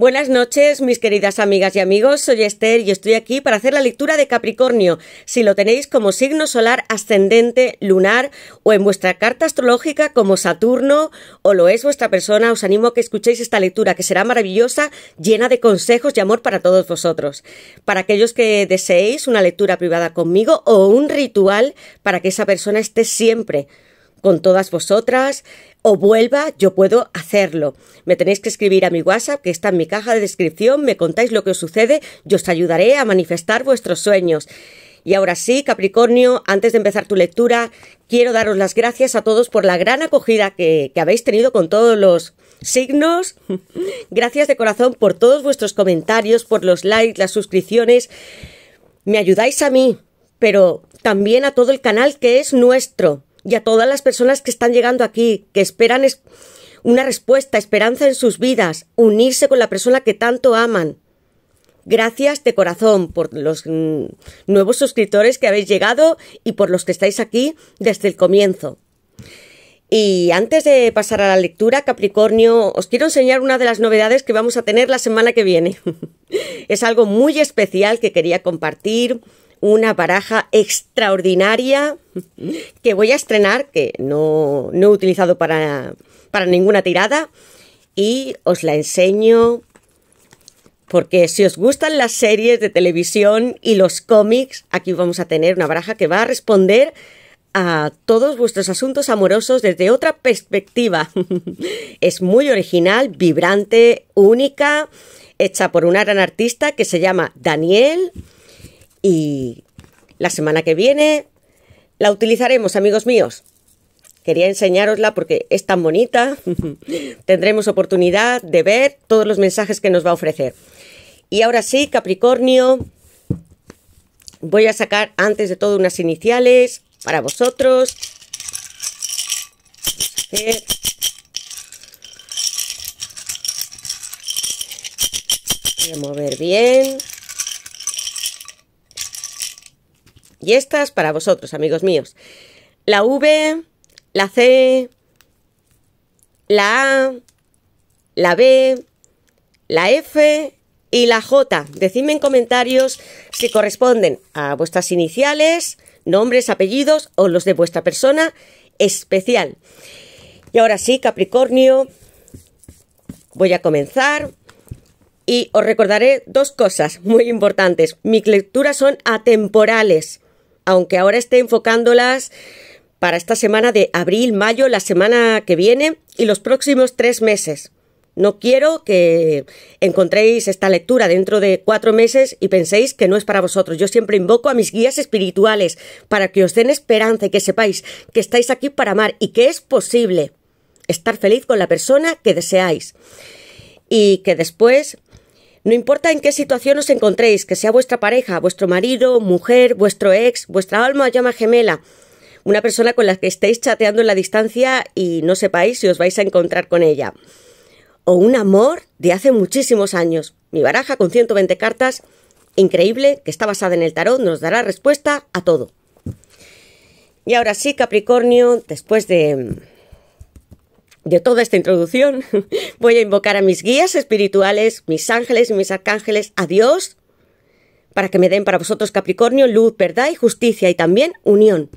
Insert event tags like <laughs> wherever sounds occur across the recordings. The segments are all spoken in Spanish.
Buenas noches, mis queridas amigas y amigos. Soy Esther y estoy aquí para hacer la lectura de Capricornio, si lo tenéis como signo solar ascendente, lunar o en vuestra carta astrológica como Saturno o lo es vuestra persona. Os animo a que escuchéis esta lectura, que será maravillosa, llena de consejos y amor para todos vosotros. Para aquellos que deseéis una lectura privada conmigo o un ritual para que esa persona esté siempre con todas vosotras o vuelva, yo puedo hacerlo. Me tenéis que escribir a mi WhatsApp, que está en mi caja de descripción, me contáis lo que os sucede, yo os ayudaré a manifestar vuestros sueños. Y ahora sí, Capricornio, antes de empezar tu lectura, quiero daros las gracias a todos por la gran acogida que, que habéis tenido con todos los signos. <laughs> Gracias de corazón por todos vuestros comentarios, por los likes, las suscripciones. Me ayudáis a mí, pero también a todo el canal que es nuestro y a todas las personas que están llegando aquí, que esperan es una respuesta, esperanza en sus vidas, unirse con la persona que tanto aman. Gracias de corazón por los mm, nuevos suscriptores que habéis llegado y por los que estáis aquí desde el comienzo. Y antes de pasar a la lectura, Capricornio, os quiero enseñar una de las novedades que vamos a tener la semana que viene. <laughs> es algo muy especial que quería compartir una baraja extraordinaria que voy a estrenar, que no, he utilizado para, para ninguna tirada, y os la enseño porque si os gustan las series de televisión y los cómics, aquí vamos a tener una baraja que va a responder a todos vuestros asuntos amorosos desde otra perspectiva. <laughs> es muy original, vibrante, única, hecha por una gran artista que se llama Daniel y la semana que viene la utilizaremos, amigos míos. Quería enseñarosla porque es tan bonita. <laughs> Tendremos oportunidad de ver todos los mensajes que nos va a ofrecer. Y ahora sí, Capricornio, voy a sacar antes de todo unas iniciales para vosotros. Voy a mover bien. Y estas para vosotros, amigos míos. La V, la C, la A, la B, la F y la J. Decidme en comentarios si corresponden a vuestras iniciales, nombres, apellidos o los de vuestra persona especial. Y ahora sí, Capricornio, voy a comenzar y os recordaré dos cosas muy importantes. Mis lecturas son atemporales aunque ahora esté enfocándolas para esta semana de abril, mayo, la semana que viene y los próximos tres meses. No quiero que encontréis esta lectura dentro de cuatro meses y penséis que no es para vosotros. Yo siempre invoco a mis guías espirituales para que os den esperanza y que sepáis que estáis aquí para amar y que es posible estar feliz con la persona que deseáis. Y que después no importa en qué situación os encontréis, que sea vuestra pareja, vuestro marido, mujer, vuestro ex, vuestra alma o llama gemela, una persona con la que estéis chateando en la distancia y no sepáis si os vais a encontrar con ella. O un amor de hace muchísimos años. Mi baraja con 120 cartas, increíble, que está basada en el tarot, nos dará respuesta a todo. Y ahora sí, Capricornio, después de de toda esta introducción, <laughs> voy a invocar a mis guías espirituales, mis ángeles y mis arcángeles, a Dios, para que me den para vosotros, Capricornio, luz, verdad y justicia, y también unión.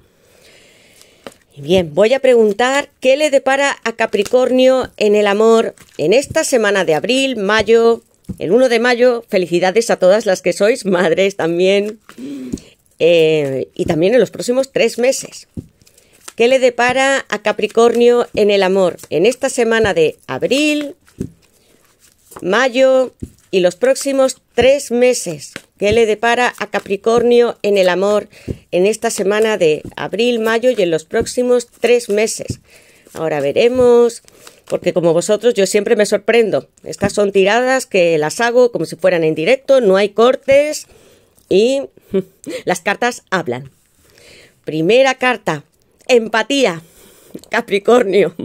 bien, voy a preguntar qué le depara a Capricornio en el amor en esta semana de abril, mayo, el 1 de mayo. Felicidades a todas las que sois madres también. Eh, y también en los próximos tres meses. ¿Qué le depara a Capricornio en el amor? En esta semana de abril, mayo y los próximos tres meses. ¿Qué le depara a Capricornio en el amor en esta semana de abril, mayo y en los próximos tres meses? Ahora veremos, porque como vosotros yo siempre me sorprendo. Estas son tiradas que las hago como si fueran en directo, no hay cortes y <laughs> las cartas hablan. Primera carta, empatía. Capricornio.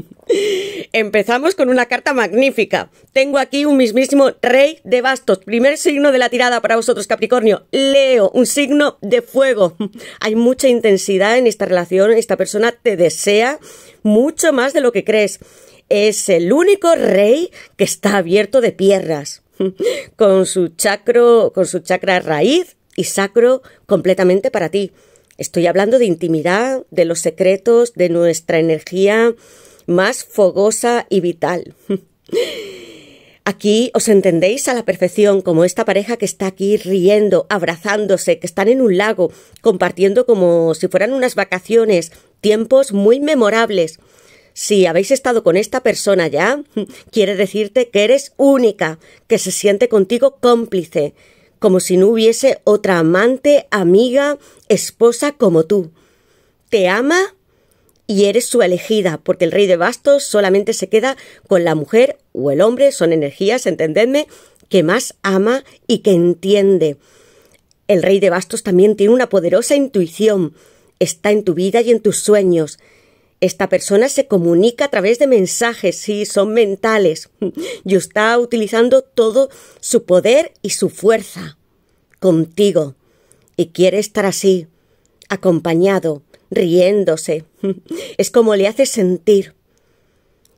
Empezamos con una carta magnífica. Tengo aquí un mismísimo rey de bastos. Primer signo de la tirada para vosotros, Capricornio. Leo, un signo de fuego. Hay mucha intensidad en esta relación. Esta persona te desea mucho más de lo que crees. Es el único rey que está abierto de piernas. Con su chacro, con su chakra raíz y sacro completamente para ti. Estoy hablando de intimidad, de los secretos, de nuestra energía más fogosa y vital. <laughs> Aquí os entendéis a la perfección como esta pareja que está aquí riendo, abrazándose, que están en un lago, compartiendo como si fueran unas vacaciones, tiempos muy memorables. Si habéis estado con esta persona ya, <laughs> quiere decirte que eres única, que se siente contigo cómplice como si no hubiese otra amante, amiga, esposa como tú. Te ama y eres su elegida, porque el rey de bastos solamente se queda con la mujer o el hombre, son energías, entendedme, que más ama y que entiende. El rey de bastos también tiene una poderosa intuición. Está en tu vida y en tus sueños. Esta persona se comunica a través de mensajes, sí, son mentales, <laughs> y está utilizando todo su poder y su fuerza contigo, y quiere estar así, acompañado, riéndose. <laughs> Es como le hace sentir.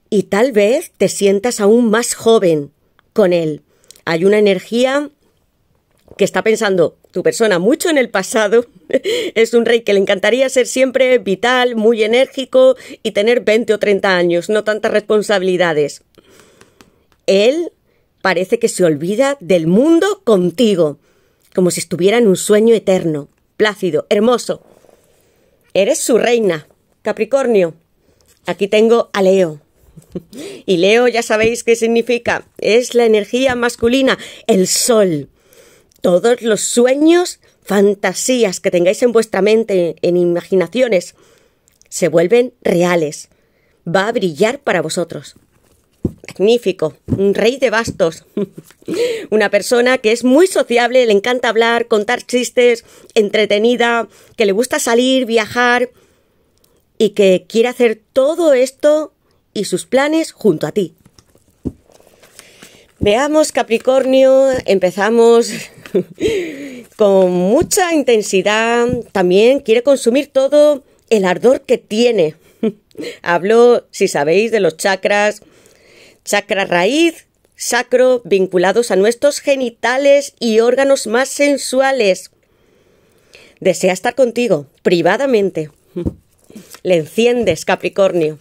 Y tal vez te sientas aún más joven con él. Hay una energía que está pensando, tu persona mucho en el pasado. <laughs> Es un rey que le encantaría ser siempre vital, muy enérgico y tener 20 o 30 años, no tantas responsabilidades. Él parece que se olvida del mundo contigo, como si estuviera en un sueño eterno, plácido, hermoso. Eres su reina, Capricornio. Aquí tengo a Leo. <laughs> Y Leo ya sabéis qué significa. Es la energía masculina, el sol todos los sueños, fantasías que tengáis en vuestra mente, en imaginaciones, se vuelven reales. Va a brillar para vosotros. Magnífico, un rey de bastos. <laughs> Una persona que es muy sociable, le encanta hablar, contar chistes, entretenida, que le gusta salir, viajar y que quiere hacer todo esto y sus planes junto a ti. Veamos, Capricornio, empezamos <laughs> con mucha intensidad, también quiere consumir todo el ardor que tiene. <laughs> Hablo, si sabéis, de los chakras, chakra raíz, sacro, vinculados a nuestros genitales y órganos más sensuales. Desea estar contigo, privadamente. <laughs> Le enciendes, Capricornio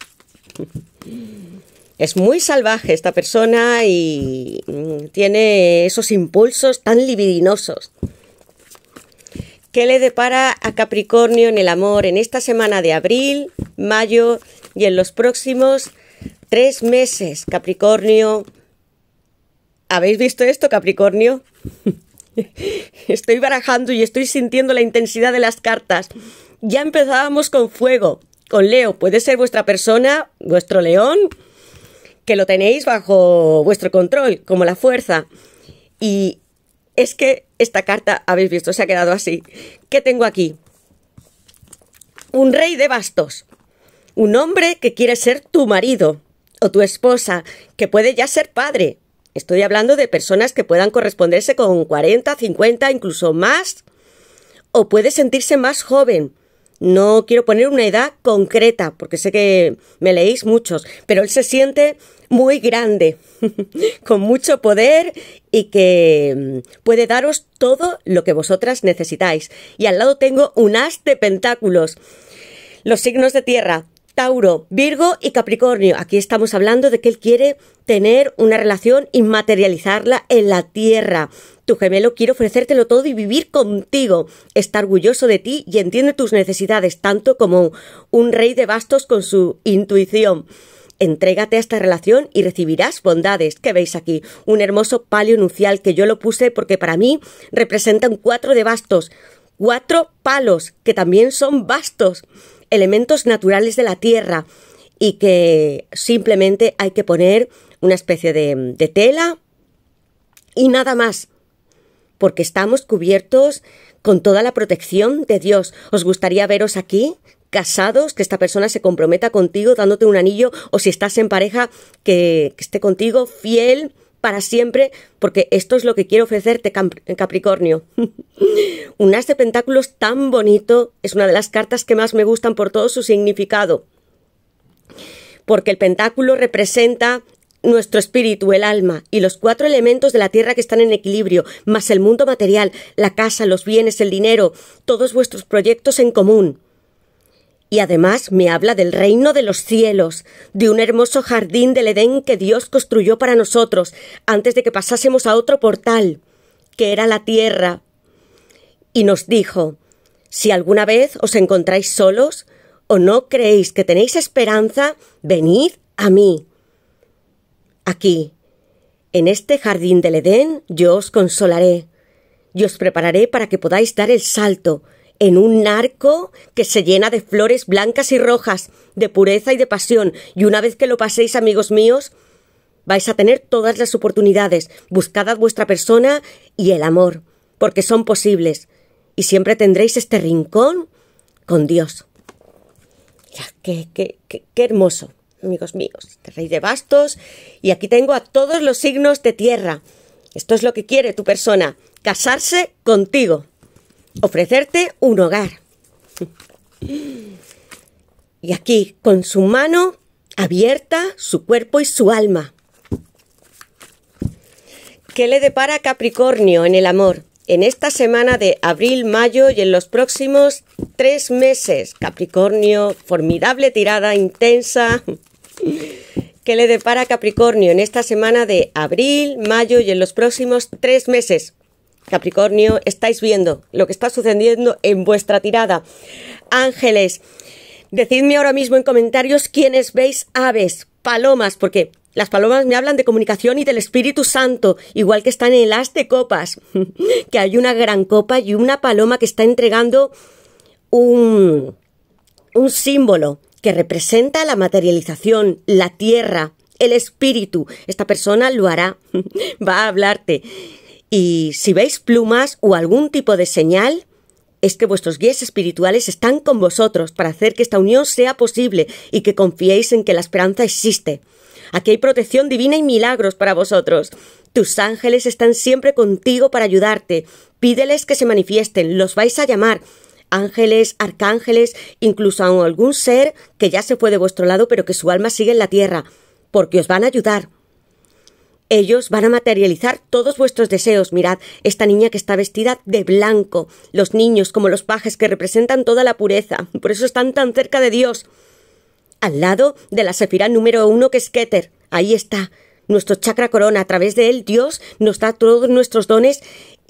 es muy salvaje esta persona y mm, tiene esos impulsos tan libidinosos. ¿Qué le depara a Capricornio en el amor en esta semana de abril, mayo y en los próximos tres meses? Capricornio, ¿habéis visto esto, Capricornio? <laughs> estoy barajando y estoy sintiendo la intensidad de las cartas. Ya empezábamos con fuego, con Leo. ¿Puede ser vuestra persona, vuestro león? que lo tenéis bajo vuestro control, como la fuerza. Y es que esta carta, habéis visto, se ha quedado así. ¿Qué tengo aquí? Un rey de bastos. Un hombre que quiere ser tu marido o tu esposa, que puede ya ser padre. Estoy hablando de personas que puedan corresponderse con 40, 50, incluso más, o puede sentirse más joven. No quiero poner una edad concreta, porque sé que me leéis muchos, pero él se siente muy grande, <laughs> con mucho poder y que mm, puede daros todo lo que vosotras necesitáis. Y al lado tengo un as de pentáculos. Los signos de tierra, Tauro, Virgo y Capricornio. Aquí estamos hablando de que él quiere tener una relación y materializarla en la tierra. Tu gemelo quiere ofrecértelo todo y vivir contigo. Está orgulloso de ti y entiende tus necesidades, tanto como un rey de bastos con su intuición. Entrégate a esta relación y recibirás bondades. que veis aquí? Un hermoso palio nucial que yo lo puse porque para mí representan cuatro de bastos, cuatro palos que también son bastos, elementos naturales de la tierra y que simplemente hay que poner una especie de, de tela y nada más porque estamos cubiertos con toda la protección de Dios. ¿Os gustaría veros aquí casados, que esta persona se comprometa contigo dándote un anillo, o si estás en pareja, que, esté contigo fiel para siempre, porque esto es lo que quiero ofrecerte, Capricornio. <laughs> un as de pentáculos tan bonito es una de las cartas que más me gustan por todo su significado, porque el pentáculo representa nuestro espíritu, el alma y los cuatro elementos de la tierra que están en equilibrio, más el mundo material, la casa, los bienes, el dinero, todos vuestros proyectos en común. Y además me habla del reino de los cielos, de un hermoso jardín del Edén que Dios construyó para nosotros antes de que pasásemos a otro portal, que era la tierra. Y nos dijo, si alguna vez os encontráis solos o no creéis que tenéis esperanza, venid a mí. Aquí, en este jardín del Edén, yo os consolaré y os prepararé para que podáis dar el salto, en un arco que se llena de flores blancas y rojas, de pureza y de pasión, y una vez que lo paséis, amigos míos, vais a tener todas las oportunidades, buscad vuestra persona y el amor, porque son posibles, y siempre tendréis este rincón con Dios. qué, qué, qué, qué hermoso, amigos míos, este rey de bastos, y aquí tengo a todos los signos de tierra. Esto es lo que quiere tu persona, casarse contigo ofrecerte un hogar. Y aquí, con su mano abierta, su cuerpo y su alma. ¿Qué le depara Capricornio en el amor? En esta semana de abril, mayo y en los próximos tres meses, Capricornio, formidable tirada intensa. ¿Qué le depara Capricornio en esta semana de abril, mayo y en los próximos tres meses? Capricornio, estáis viendo lo que está sucediendo en vuestra tirada. Ángeles, decidme ahora mismo en comentarios quiénes veis aves, palomas, porque las palomas me hablan de comunicación y del Espíritu Santo, igual que están en el as de copas, <laughs> que hay una gran copa y una paloma que está entregando un, un símbolo que representa la materialización, la tierra, el espíritu. Esta persona lo hará, <laughs> va a hablarte. Y si veis plumas o algún tipo de señal, es que vuestros guías espirituales están con vosotros para hacer que esta unión sea posible y que confiéis en que la esperanza existe. Aquí hay protección divina y milagros para vosotros. Tus ángeles están siempre contigo para ayudarte. Pídeles que se manifiesten, los vais a llamar. Ángeles, arcángeles, incluso a algún ser que ya se fue de vuestro lado pero que su alma sigue en la tierra, porque os van a ayudar. Ellos van a materializar todos vuestros deseos. Mirad, esta niña que está vestida de blanco, los niños como los pajes que representan toda la pureza, por eso están tan cerca de Dios. Al lado de la sefirá número uno que es Keter, ahí está nuestro chakra corona. A través de él Dios nos da todos nuestros dones,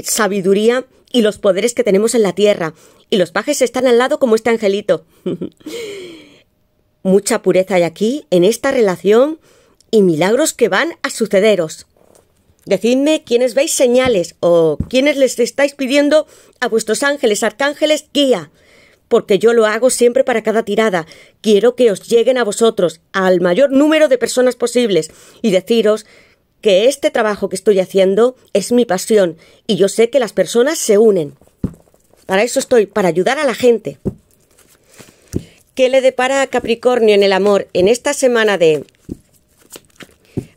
sabiduría y los poderes que tenemos en la tierra. Y los pajes están al lado como este angelito. <laughs> Mucha pureza hay aquí en esta relación y milagros que van a sucederos. Decidme quiénes veis señales o quiénes les estáis pidiendo a vuestros ángeles, arcángeles, guía, porque yo lo hago siempre para cada tirada. Quiero que os lleguen a vosotros, al mayor número de personas posibles, y deciros que este trabajo que estoy haciendo es mi pasión, y yo sé que las personas se unen. Para eso estoy, para ayudar a la gente. ¿Qué le depara a Capricornio en el amor en esta semana de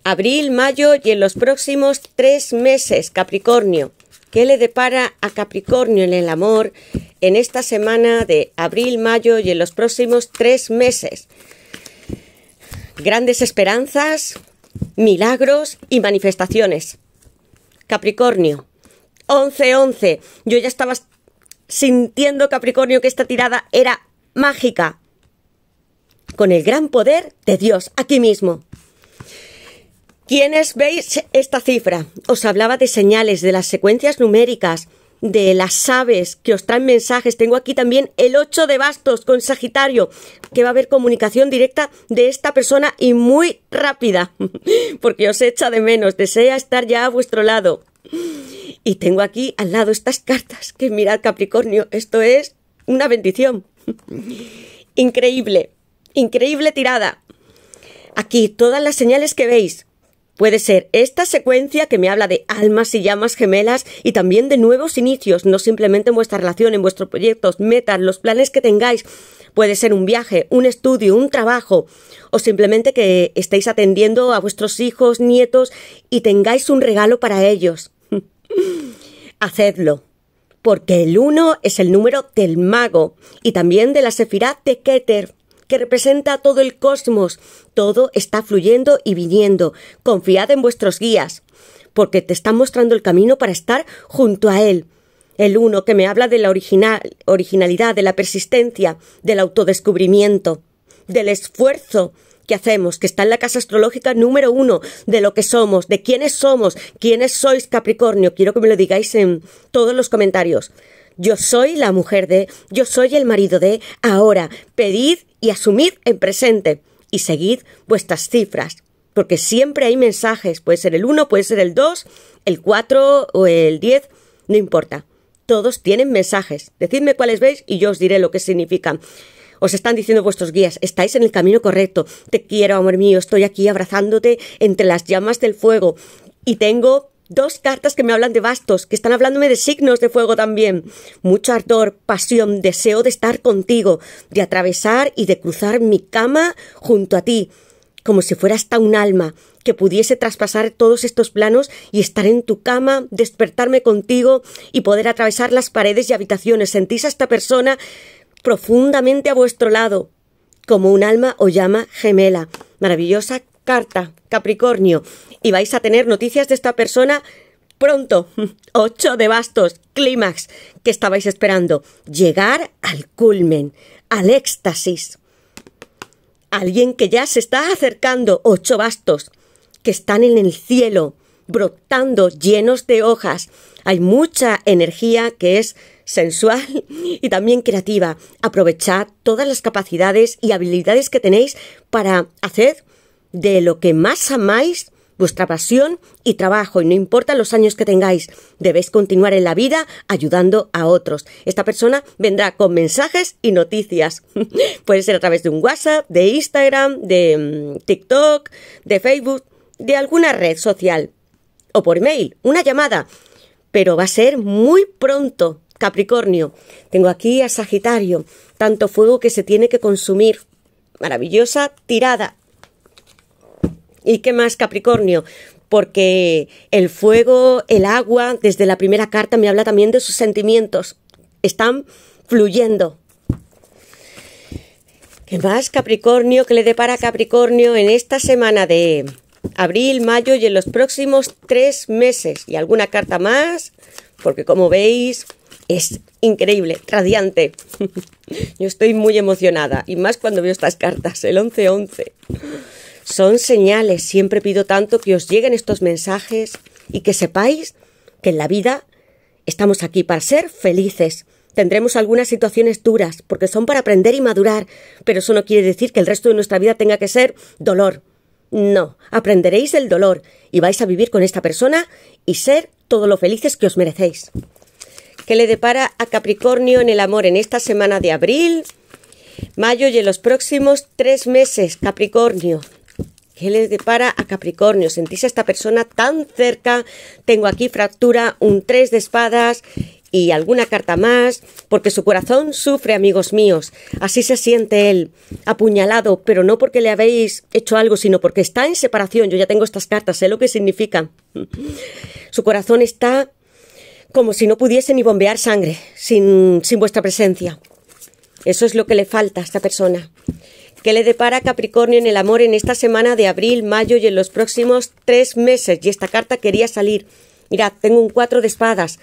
abril, mayo y en los próximos tres meses, Capricornio. ¿Qué le depara a Capricornio en el amor en esta semana de abril, mayo y en los próximos tres meses? Grandes esperanzas, milagros y manifestaciones. Capricornio. 11-11. Yo ya estaba sintiendo, Capricornio, que esta tirada era mágica. Con el gran poder de Dios, aquí mismo. ¿Quiénes veis esta cifra, os hablaba de señales, de las secuencias numéricas, de las aves que os traen mensajes. Tengo aquí también el 8 de bastos con Sagitario, que va a haber comunicación directa de esta persona y muy rápida, <laughs> porque os echa de menos, desea estar ya a vuestro lado. Y tengo aquí al lado estas cartas que mirad Capricornio, esto es una bendición. <laughs> Increíble, increíble tirada. Aquí todas las señales que veis, Puede ser esta secuencia que me habla de almas y llamas gemelas y también de nuevos inicios, no simplemente en vuestra relación, en vuestros proyectos, metas, los planes que tengáis. Puede ser un viaje, un estudio, un trabajo o simplemente que estéis atendiendo a vuestros hijos, nietos y tengáis un regalo para ellos. <laughs> Hacedlo, porque el 1 es el número del mago y también de la Sefirá de Keter que representa todo el cosmos. Todo está fluyendo y viniendo. Confiad en vuestros guías, porque te están mostrando el camino para estar junto a Él. El uno que me habla de la original, originalidad, de la persistencia, del autodescubrimiento, del esfuerzo que hacemos, que está en la casa astrológica número uno, de lo que somos, de quiénes somos, quiénes sois Capricornio. Quiero que me lo digáis en todos los comentarios. Yo soy la mujer de, yo soy el marido de, ahora pedid y asumid en presente y seguid vuestras cifras, porque siempre hay mensajes, puede ser el 1, puede ser el 2, el 4 o el 10, no importa. Todos tienen mensajes. Decidme cuáles veis y yo os diré lo que significan. Os están diciendo vuestros guías, estáis en el camino correcto. Te quiero, amor mío, estoy aquí abrazándote entre las llamas del fuego y tengo dos cartas que me hablan de bastos, que están hablándome de signos de fuego también. Mucho ardor, pasión, deseo de estar contigo, de atravesar y de cruzar mi cama junto a ti, como si fuera hasta un alma que pudiese traspasar todos estos planos y estar en tu cama, despertarme contigo y poder atravesar las paredes y habitaciones. Sentís a esta persona profundamente a vuestro lado, como un alma o llama gemela. Maravillosa carta, Capricornio, y vais a tener noticias de esta persona pronto. <laughs> Ocho de bastos, clímax, que estabais esperando. Llegar al culmen, al éxtasis. Alguien que ya se está acercando, ocho bastos, que están en el cielo, brotando, llenos de hojas. Hay mucha energía que es sensual y también creativa. Aprovechad todas las capacidades y habilidades que tenéis para hacer de lo que más amáis, vuestra pasión y trabajo, y no importa los años que tengáis, debéis continuar en la vida ayudando a otros. Esta persona vendrá con mensajes y noticias. <laughs> Puede ser a través de un WhatsApp, de Instagram, de mm, TikTok, de Facebook, de alguna red social o por mail, una llamada. Pero va a ser muy pronto, Capricornio. Tengo aquí a Sagitario, tanto fuego que se tiene que consumir. Maravillosa tirada, ¿Y qué más, Capricornio? Porque el fuego, el agua, desde la primera carta me habla también de sus sentimientos. Están fluyendo. ¿Qué más, Capricornio? ¿Qué le depara Capricornio en esta semana de abril, mayo y en los próximos tres meses? Y alguna carta más, porque como veis, es increíble, radiante. <laughs> Yo estoy muy emocionada, y más cuando veo estas cartas, el 11-11. Son señales, siempre pido tanto que os lleguen estos mensajes y que sepáis que en la vida estamos aquí para ser felices. Tendremos algunas situaciones duras, porque son para aprender y madurar, pero eso no quiere decir que el resto de nuestra vida tenga que ser dolor. No, aprenderéis del dolor y vais a vivir con esta persona y ser todo lo felices que os merecéis. ¿Qué le depara a Capricornio en el amor en esta semana de abril? Mayo y en los próximos tres meses, Capricornio. Él le depara a Capricornio? Sentís a esta persona tan cerca. Tengo aquí fractura, un tres de espadas y alguna carta más, porque su corazón sufre, amigos míos. Así se siente él, apuñalado, pero no porque le habéis hecho algo, sino porque está en separación. Yo ya tengo estas cartas, sé lo que significa. Su corazón está como si no pudiese ni bombear sangre sin, sin vuestra presencia. Eso es lo que le falta a esta persona. ¿Qué le depara Capricornio en el amor en esta semana de abril, mayo y en los próximos tres meses? Y esta carta quería salir. Mirad, tengo un cuatro de espadas.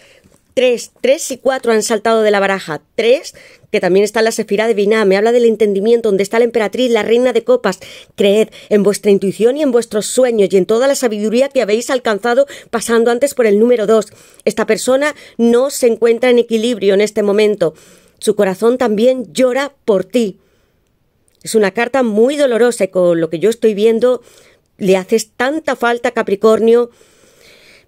Tres, tres y cuatro han saltado de la baraja. Tres, que también está la Sefira de Biná, me habla del entendimiento, donde está la emperatriz, la reina de copas. Creed en vuestra intuición y en vuestros sueños y en toda la sabiduría que habéis alcanzado pasando antes por el número dos. Esta persona no se encuentra en equilibrio en este momento. Su corazón también llora por ti. Es una carta muy dolorosa y con lo que yo estoy viendo le haces tanta falta, Capricornio.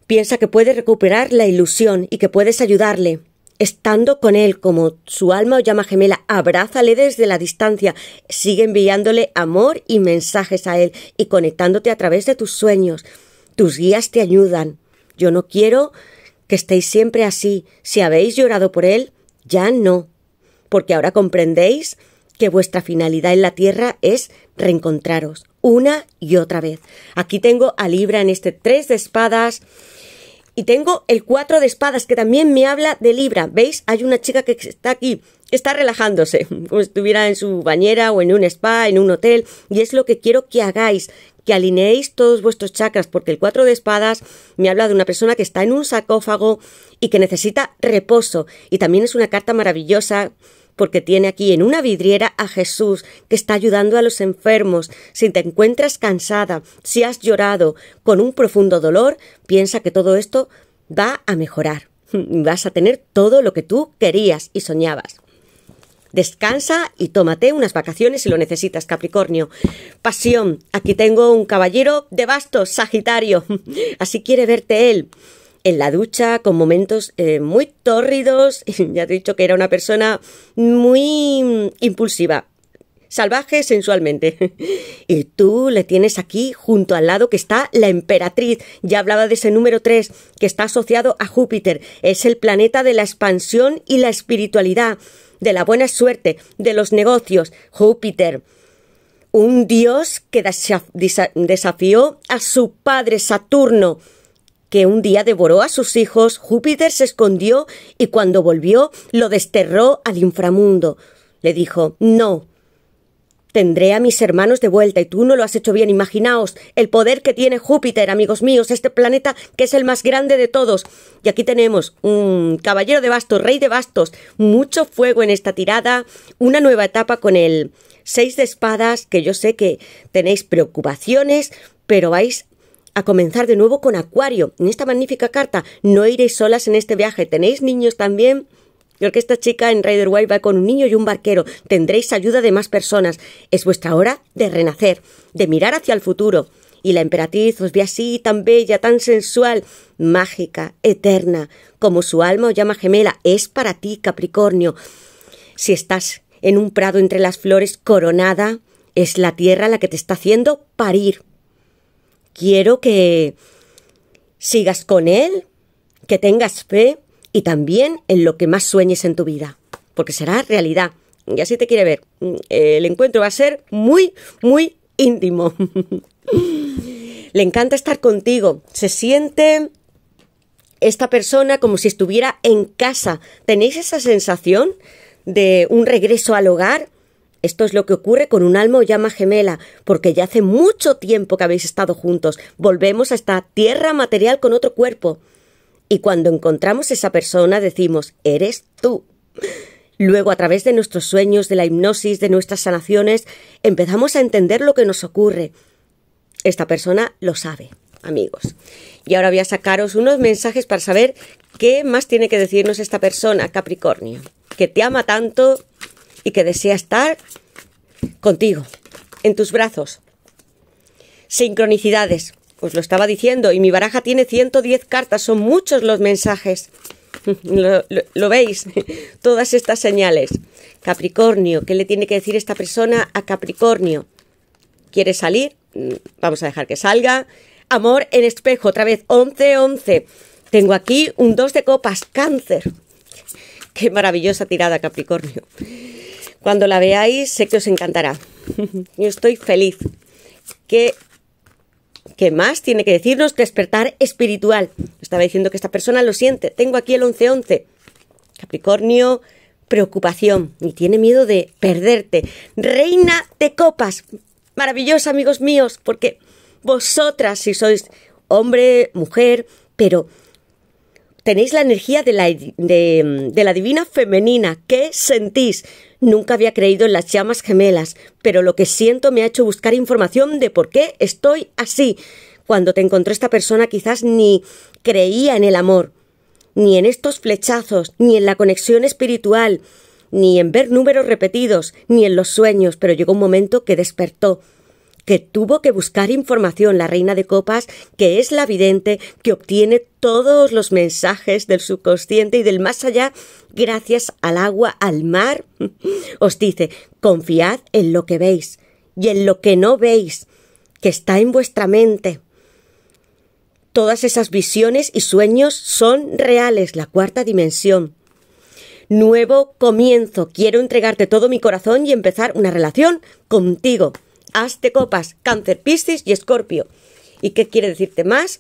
Piensa que puedes recuperar la ilusión y que puedes ayudarle. Estando con él como su alma o llama gemela, abrázale desde la distancia, sigue enviándole amor y mensajes a él y conectándote a través de tus sueños. Tus guías te ayudan. Yo no quiero que estéis siempre así. Si habéis llorado por él, ya no. Porque ahora comprendéis que vuestra finalidad en la tierra es reencontraros una y otra vez. Aquí tengo a Libra en este tres de espadas. Y tengo el cuatro de espadas que también me habla de Libra. ¿Veis? Hay una chica que está aquí, está relajándose, <laughs> como estuviera en su bañera o en un spa, en un hotel. Y es lo que quiero que hagáis, que alineéis todos vuestros chakras, porque el cuatro de espadas me habla de una persona que está en un sarcófago y que necesita reposo. Y también es una carta maravillosa porque tiene aquí en una vidriera a Jesús, que está ayudando a los enfermos. Si te encuentras cansada, si has llorado con un profundo dolor, piensa que todo esto va a mejorar. <laughs> Vas a tener todo lo que tú querías y soñabas. Descansa y tómate unas vacaciones si lo necesitas, Capricornio. Pasión. Aquí tengo un caballero de bastos, Sagitario. <laughs> Así quiere verte él en la ducha, con momentos eh, muy tórridos. <laughs> ya te he dicho que era una persona muy mm, impulsiva, salvaje sensualmente. <laughs> y tú le tienes aquí junto al lado que está la emperatriz. Ya hablaba de ese número tres, que está asociado a Júpiter. Es el planeta de la expansión y la espiritualidad, de la buena suerte, de los negocios. Júpiter. Un dios que desafió a su padre Saturno que un día devoró a sus hijos, Júpiter se escondió y cuando volvió lo desterró al inframundo. Le dijo No. Tendré a mis hermanos de vuelta y tú no lo has hecho bien. Imaginaos el poder que tiene Júpiter, amigos míos, este planeta que es el más grande de todos. Y aquí tenemos un caballero de bastos, rey de bastos, mucho fuego en esta tirada, una nueva etapa con el seis de espadas, que yo sé que tenéis preocupaciones, pero vais a comenzar de nuevo con Acuario. En esta magnífica carta, no iréis solas en este viaje. ¿Tenéis niños también? Creo que esta chica en Rider White va con un niño y un barquero. Tendréis ayuda de más personas. Es vuestra hora de renacer, de mirar hacia el futuro. Y la emperatriz os ve así, tan bella, tan sensual, mágica, eterna, como su alma o llama gemela. Es para ti, Capricornio. Si estás en un prado entre las flores coronada, es la tierra la que te está haciendo parir. Quiero que sigas con Él, que tengas fe y también en lo que más sueñes en tu vida, porque será realidad. Y así te quiere ver. Mm, el encuentro va a ser muy, muy íntimo. <laughs> Le encanta estar contigo. Se siente esta persona como si estuviera en casa. ¿Tenéis esa sensación de un regreso al hogar? Esto es lo que ocurre con un alma o llama gemela, porque ya hace mucho tiempo que habéis estado juntos. Volvemos a esta tierra material con otro cuerpo. Y cuando encontramos esa persona decimos, eres tú. Luego, a través de nuestros sueños, de la hipnosis, de nuestras sanaciones, empezamos a entender lo que nos ocurre. Esta persona lo sabe, amigos. Y ahora voy a sacaros unos mensajes para saber qué más tiene que decirnos esta persona, Capricornio, que te ama tanto y que desea estar contigo, en tus brazos. Sincronicidades, os lo estaba diciendo, y mi baraja tiene 110 cartas, son muchos los mensajes. <laughs> Lo, veis, <laughs> todas estas señales. Capricornio, ¿qué le tiene que decir esta persona a Capricornio? ¿Quiere salir? Mm, vamos a dejar que salga. Amor en espejo, otra vez, 11-11. Tengo aquí un 2 de copas, cáncer. <laughs> Qué maravillosa tirada, Capricornio. Cuando la veáis, sé que os encantará. <laughs> Yo estoy feliz. ¿Qué, ¿Qué más tiene que decirnos despertar espiritual? Estaba diciendo que esta persona lo siente. Tengo aquí el 11-11. Capricornio, preocupación y tiene miedo de perderte. Reina de copas. Maravillosa, amigos míos, porque vosotras, si sois hombre, mujer, pero tenéis la energía de la, divina femenina. ¿Qué sentís? Nunca había creído en las llamas gemelas, pero lo que siento me ha hecho buscar información de por qué estoy así. Cuando te encontró esta persona quizás ni creía en el amor, ni en estos flechazos, ni en la conexión espiritual, ni en ver números repetidos, ni en los sueños, pero llegó un momento que despertó que tuvo que buscar información la reina de copas, que es la vidente, que obtiene todos los mensajes del subconsciente y del más allá gracias al agua, al mar. <laughs> Os dice, confiad en lo que veis y en lo que no veis, que está en vuestra mente. Todas esas visiones y sueños son reales, la cuarta dimensión. Nuevo comienzo. Quiero entregarte todo mi corazón y empezar una relación contigo hazte copas, cáncer, piscis y escorpio. ¿Y qué quiere decirte más?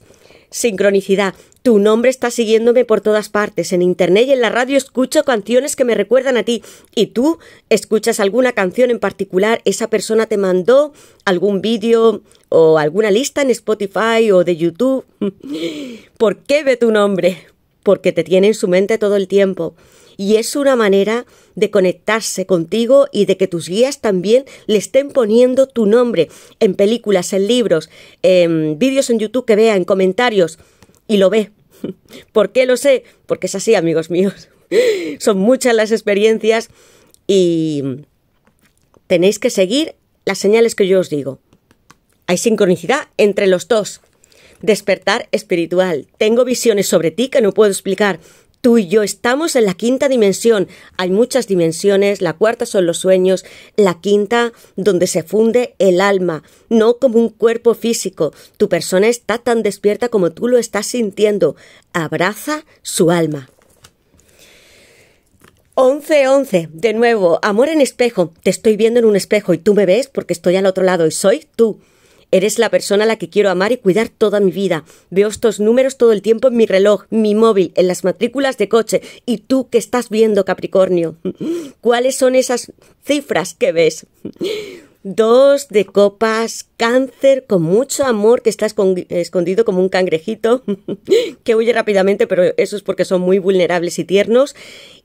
Sincronicidad. Tu nombre está siguiéndome por todas partes. En internet y en la radio escucho canciones que me recuerdan a ti. Y tú escuchas alguna canción en particular. Esa persona te mandó algún vídeo o alguna lista en Spotify o de YouTube. <laughs> ¿Por qué ve tu nombre? Porque te tiene en su mente todo el tiempo y es una manera de conectarse contigo y de que tus guías también le estén poniendo tu nombre en películas, en libros, en vídeos en YouTube que vea, en comentarios y lo ve. <laughs> ¿Por qué lo sé? Porque es así, amigos míos. <laughs> Son muchas las experiencias y tenéis que seguir las señales que yo os digo. Hay sincronicidad entre los dos despertar espiritual. Tengo visiones sobre ti que no puedo explicar. Tú y yo estamos en la quinta dimensión. Hay muchas dimensiones. La cuarta son los sueños. La quinta donde se funde el alma, no como un cuerpo físico. Tu persona está tan despierta como tú lo estás sintiendo. Abraza su alma. 11-11, de nuevo, amor en espejo. Te estoy viendo en un espejo y tú me ves porque estoy al otro lado y soy tú. Eres la persona a la que quiero amar y cuidar toda mi vida. Veo estos números todo el tiempo en mi reloj, mi móvil, en las matrículas de coche. ¿Y tú qué estás viendo, Capricornio? <laughs> ¿Cuáles son esas cifras que ves? <laughs> Dos de copas, cáncer con mucho amor que está escondido como un cangrejito <laughs> que huye rápidamente, pero eso es porque son muy vulnerables y tiernos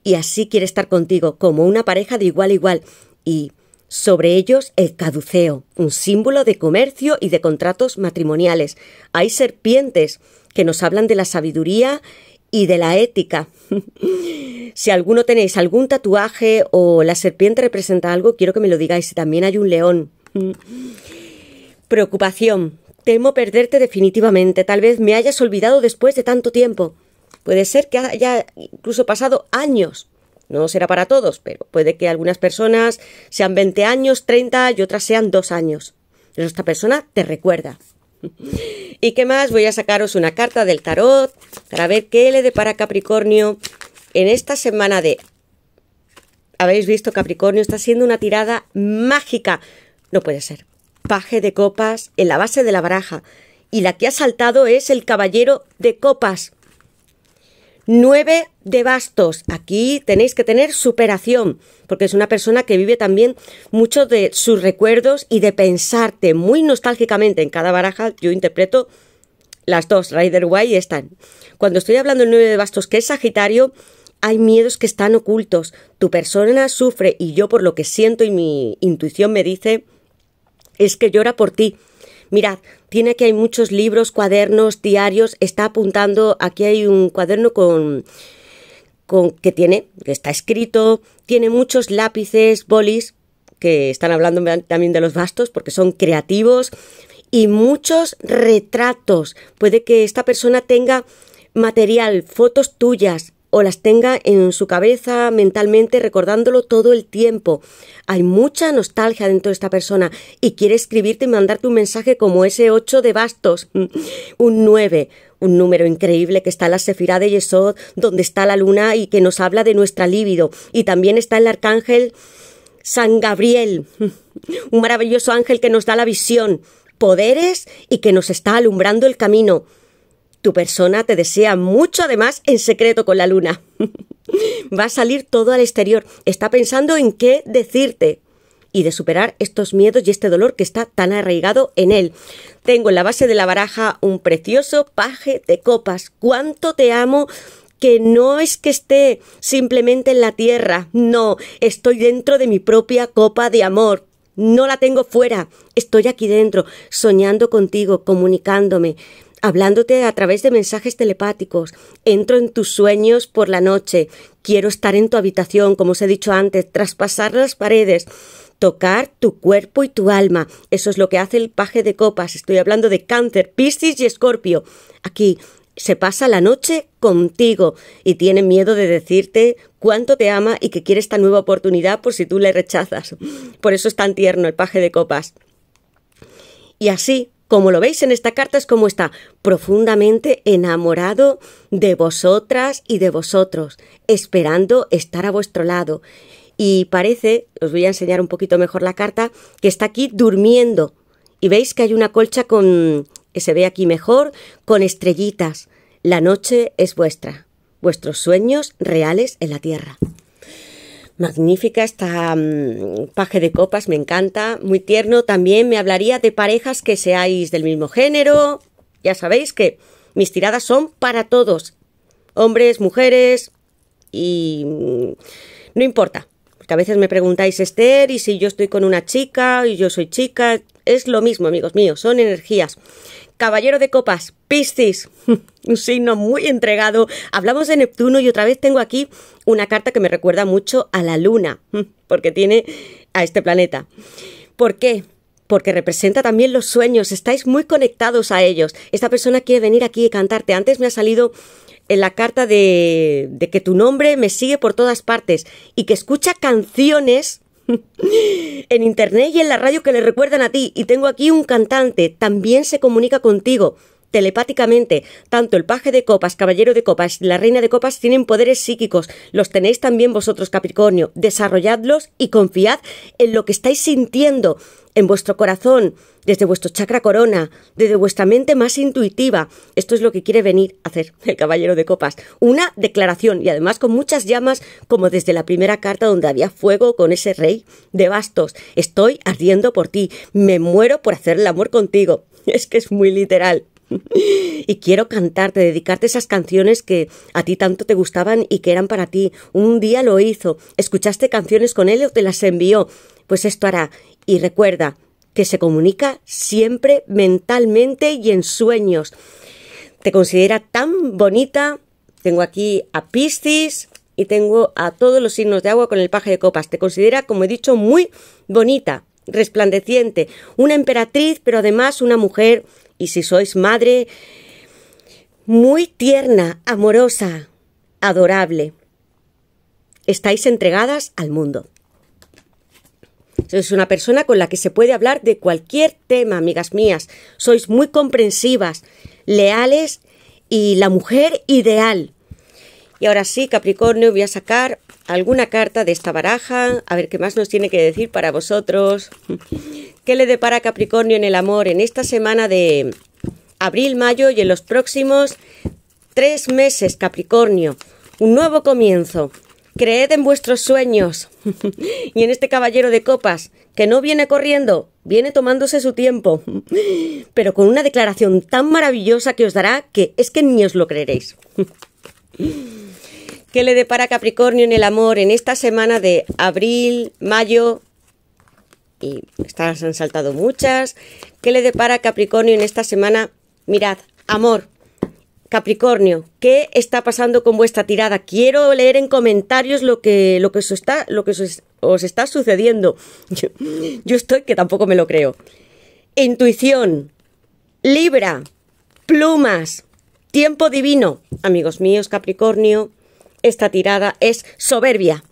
y así quiere estar contigo como una pareja de igual a igual y sobre ellos el caduceo, un símbolo de comercio y de contratos matrimoniales. Hay serpientes que nos hablan de la sabiduría y de la ética. <laughs> si alguno tenéis algún tatuaje o la serpiente representa algo, quiero que me lo digáis. También hay un león. <laughs> Preocupación. Temo perderte definitivamente. Tal vez me hayas olvidado después de tanto tiempo. Puede ser que haya incluso pasado años no será para todos, pero puede que algunas personas sean 20 años, 30 y otras sean 2 años. Pero esta persona te recuerda. <laughs> ¿Y qué más? Voy a sacaros una carta del tarot para ver qué le depara Capricornio en esta semana de... Habéis visto, Capricornio está siendo una tirada mágica. No puede ser. Paje de copas en la base de la baraja. Y la que ha saltado es el caballero de copas. 9 de bastos. Aquí tenéis que tener superación, porque es una persona que vive también mucho de sus recuerdos y de pensarte muy nostálgicamente en cada baraja. Yo interpreto las dos, Rider White están. Cuando estoy hablando del 9 de bastos, que es Sagitario, hay miedos que están ocultos. Tu persona sufre y yo por lo que siento y mi intuición me dice es que llora por ti Mirad, tiene aquí hay muchos libros, cuadernos, diarios, está apuntando, aquí hay un cuaderno con, con que tiene, que está escrito, tiene muchos lápices, bolis, que están hablando también de los bastos porque son creativos y muchos retratos. Puede que esta persona tenga material, fotos tuyas, o las tenga en su cabeza mentalmente recordándolo todo el tiempo. Hay mucha nostalgia dentro de esta persona y quiere escribirte y mandarte un mensaje como ese 8 de bastos, <laughs> un 9, un número increíble que está en la Sefirá de Yesod, donde está la luna y que nos habla de nuestra libido. Y también está el arcángel San Gabriel, <laughs> un maravilloso ángel que nos da la visión, poderes y que nos está alumbrando el camino. Tu persona te desea mucho además en secreto con la luna. <laughs> Va a salir todo al exterior. Está pensando en qué decirte y de superar estos miedos y este dolor que está tan arraigado en él. Tengo en la base de la baraja un precioso paje de copas. ¿Cuánto te amo? que no es que esté simplemente en la tierra, no, estoy dentro de mi propia copa de amor, no la tengo fuera, estoy aquí dentro, soñando contigo, comunicándome, hablándote a través de mensajes telepáticos, entro en tus sueños por la noche, quiero estar en tu habitación, como os he dicho antes, traspasar las paredes, tocar tu cuerpo y tu alma. Eso es lo que hace el paje de copas. Estoy hablando de cáncer, piscis y escorpio. Aquí se pasa la noche contigo y tiene miedo de decirte cuánto te ama y que quiere esta nueva oportunidad por si tú le rechazas. Por eso es tan tierno el paje de copas. Y así como lo veis en esta carta es como está profundamente enamorado de vosotras y de vosotros, esperando estar a vuestro lado. Y parece, os voy a enseñar un poquito mejor la carta, que está aquí durmiendo. Y veis que hay una colcha con que se ve aquí mejor, con estrellitas. La noche es vuestra, vuestros sueños reales en la tierra. Magnífica esta mm, paje de copas, me encanta, muy tierno. También me hablaría de parejas que seáis del mismo género. Ya sabéis que mis tiradas son para todos, hombres, mujeres y mm, no importa. Porque a veces me preguntáis, Esther, y si yo estoy con una chica y yo soy chica, es lo mismo, amigos míos, son energías. Caballero de Copas, Piscis, <laughs> un signo muy entregado. Hablamos de Neptuno y otra vez tengo aquí una carta que me recuerda mucho a la Luna, <laughs> porque tiene a este planeta. ¿Por qué? Porque representa también los sueños, estáis muy conectados a ellos. Esta persona quiere venir aquí y cantarte. Antes me ha salido en la carta de, de que tu nombre me sigue por todas partes y que escucha canciones <laughs> en internet y en la radio que le recuerdan a ti. Y tengo aquí un cantante, también se comunica contigo telepáticamente. Tanto el paje de copas, caballero de copas y la reina de copas tienen poderes psíquicos. Los tenéis también vosotros, Capricornio. Desarrolladlos y confiad en lo que estáis sintiendo en vuestro corazón, desde vuestro chakra corona, desde vuestra mente más intuitiva. Esto es lo que quiere venir a hacer <laughs> el caballero de copas. Una declaración y además con muchas llamas, como desde la primera carta donde había fuego con ese rey de bastos. Estoy ardiendo por ti, me muero por hacer el amor contigo. <laughs> Es que es muy literal. <laughs> Y quiero cantarte, dedicarte esas canciones que a ti tanto te gustaban y que eran para ti. Un día lo hizo, escuchaste canciones con él o te las envió. Pues esto hará. Y recuerda que se comunica siempre mentalmente y en sueños. Te considera tan bonita. Tengo aquí a Piscis y tengo a todos los signos de agua con el paje de copas. Te considera, como he dicho, muy bonita, resplandeciente, una emperatriz, pero además una mujer, y si sois madre, muy tierna, amorosa, adorable. Estáis entregadas al mundo. Es una persona con la que se puede hablar de cualquier tema, amigas mías. Sois muy comprensivas, leales y la mujer ideal. Y ahora sí, Capricornio, voy a sacar alguna carta de esta baraja, a ver qué más nos tiene que decir para vosotros. <laughs> ¿Qué le depara Capricornio en el amor en esta semana de abril, mayo y en los próximos tres meses, Capricornio? Un nuevo comienzo, Creed en vuestros sueños <laughs> y en este caballero de copas, que no viene corriendo, viene tomándose su tiempo, <laughs> pero con una declaración tan maravillosa que os dará que es que ni os lo creeréis. <laughs> ¿Qué le depara Capricornio en el amor en esta semana de abril, mayo? Y estas han saltado muchas. ¿Qué le depara Capricornio en esta semana? Mirad, amor, Capricornio, ¿qué está pasando con vuestra tirada? Quiero leer en comentarios lo que, lo que, os, está, lo que os, está sucediendo. Yo, yo estoy que tampoco me lo creo. Intuición, Libra, plumas, tiempo divino. Amigos míos, Capricornio, esta tirada es soberbia.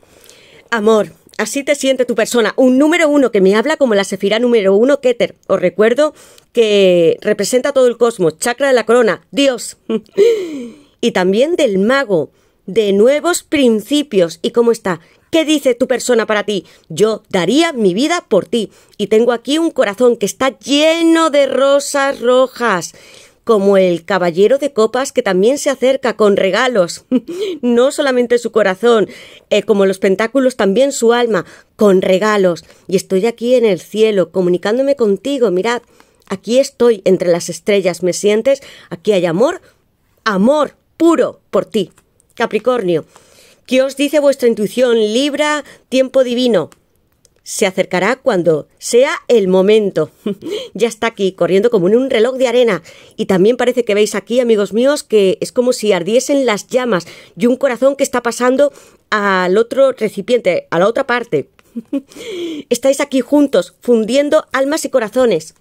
Amor, Así te siente tu persona. Un número uno que me habla como la sefira número uno, Keter. Os recuerdo que representa todo el cosmos, chakra de la corona, Dios. <laughs> y también del mago, de nuevos principios. ¿Y cómo está? ¿Qué dice tu persona para ti? Yo daría mi vida por ti. Y tengo aquí un corazón que está lleno de rosas rojas, como el caballero de copas que también se acerca con regalos, <laughs> no solamente su corazón, eh, como los pentáculos también su alma, con regalos. Y estoy aquí en el cielo, comunicándome contigo, mirad, aquí estoy entre las estrellas, ¿me sientes? Aquí hay amor, amor puro por ti. Capricornio, ¿qué os dice vuestra intuición? Libra, tiempo divino se acercará cuando sea el momento. <laughs> ya está aquí, corriendo como en un reloj de arena. Y también parece que veis aquí, amigos míos, que es como si ardiesen las llamas y un corazón que está pasando al otro recipiente, a la otra parte. <laughs> Estáis aquí juntos, fundiendo almas y corazones.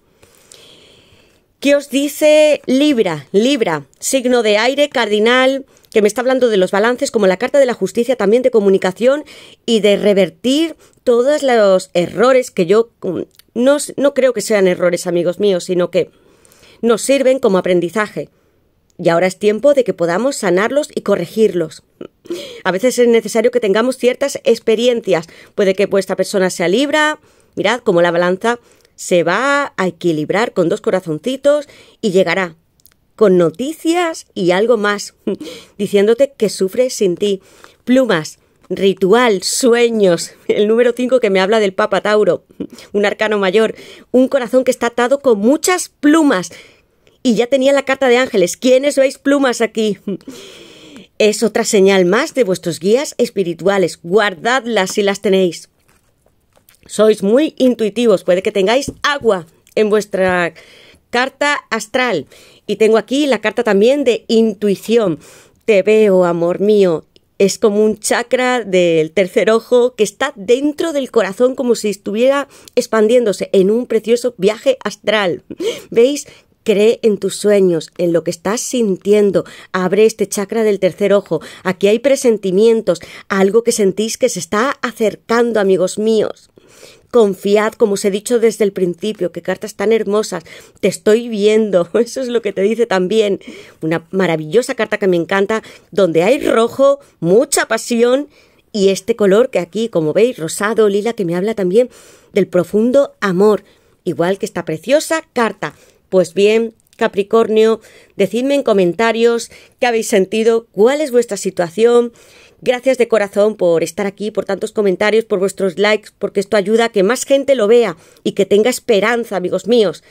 ¿Qué os dice Libra? Libra, signo de aire, cardinal, que me está hablando de los balances como la Carta de la Justicia, también de comunicación y de revertir todos los errores que yo mm, no, no creo que sean errores, amigos míos, sino que nos sirven como aprendizaje. Y ahora es tiempo de que podamos sanarlos y corregirlos. A veces es necesario que tengamos ciertas experiencias. Puede que esta persona sea libra, mirad como la balanza se va a equilibrar con dos corazoncitos y llegará con noticias y algo más, <laughs> diciéndote que sufre sin ti. Plumas, ritual, sueños, <laughs> el número 5 que me habla del Papa Tauro, <laughs> un arcano mayor, un corazón que está atado con muchas plumas. Y ya tenía la carta de ángeles. ¿Quiénes veis plumas aquí? Es otra señal más de vuestros guías espirituales. Guardadlas si las tenéis. Sois muy intuitivos, puede que tengáis agua en vuestra carta astral. Y tengo aquí la carta también de intuición. Te veo, amor mío. Es como un chakra del tercer ojo que está dentro del corazón como si estuviera expandiéndose en un precioso viaje astral. ¿Veis? Cree en tus sueños, en lo que estás sintiendo. Abre este chakra del tercer ojo. Aquí hay presentimientos, algo que sentís que se está acercando, amigos míos. Confiad, como os he dicho desde el principio, que cartas tan hermosas. Te estoy viendo. <laughs> Eso es lo que te dice también. Una maravillosa carta que me encanta, donde hay rojo, mucha pasión y este color que aquí, como veis, rosado, lila, que me habla también del profundo amor. Igual que esta preciosa carta. Pues bien, Capricornio, decidme en comentarios qué habéis sentido, cuál es vuestra situación, Gracias de corazón por estar aquí, por tantos comentarios, por vuestros likes, porque esto ayuda a que más gente lo vea y que tenga esperanza, amigos míos.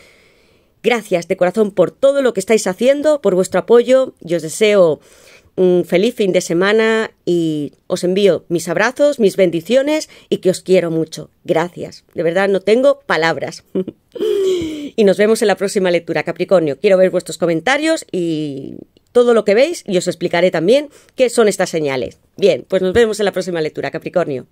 Gracias de corazón por todo lo que estáis haciendo, por vuestro apoyo y os deseo un feliz fin de semana y os envío mis abrazos, mis bendiciones y que os quiero mucho. Gracias. De verdad no tengo palabras. <laughs> y nos vemos en la próxima lectura, Capricornio. Quiero ver vuestros comentarios y todo lo que veis y os explicaré también qué son estas señales. Bien, pues nos vemos en la próxima lectura, Capricornio.